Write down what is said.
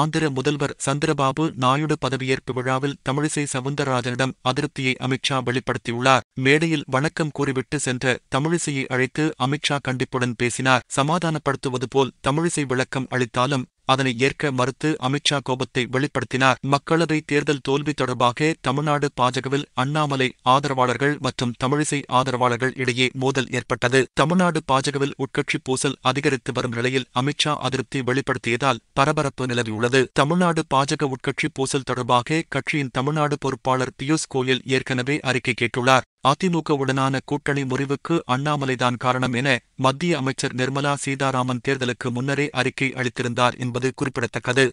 ஆந்திர முதல்வர் சந்திரபாபு நாயுடு பதவியேற்பு விழாவில் தமிழிசை சவுந்தரராஜனிடம் அதிருப்தியை அமித்ஷா வெளிப்படுத்தியுள்ளார் மேடையில் வணக்கம் கூறிவிட்டு சென்ற தமிழிசையை அழைத்து அமித்ஷா கண்டிப்புடன் பேசினார் சமாதானப்படுத்துவது போல் தமிழிசை விளக்கம் அளித்தாலும் அதனை ஏற்க மறுத்து அமித்ஷா கோபத்தை வெளிப்படுத்தினார் மக்களவை தேர்தல் தோல்வி தொடர்பாக தமிழ்நாடு பாஜகவில் அண்ணாமலை ஆதரவாளர்கள் மற்றும் தமிழிசை ஆதரவாளர்கள் இடையே மோதல் ஏற்பட்டது தமிழ்நாடு பாஜகவில் உட்கட்சி பூசல் அதிகரித்து வரும் நிலையில் அமித்ஷா அதிருப்தி வெளிப்படுத்தியதால் பரபரப்பு நிலவியுள்ளது தமிழ்நாடு பாஜக உட்கட்சி பூசல் தொடர்பாக கட்சியின் தமிழ்நாடு பொறுப்பாளர் பியூஷ் கோயல் ஏற்கனவே அறிக்கை கேட்டுள்ளார் அதிமுகவுடனான கூட்டணி முறிவுக்கு அண்ணாமலைதான் காரணம் என மத்திய அமைச்சர் நிர்மலா சீதாராமன் தேர்தலுக்கு முன்னரே அறிக்கை அளித்திருந்தார் என்பது குறிப்பிடத்தக்கது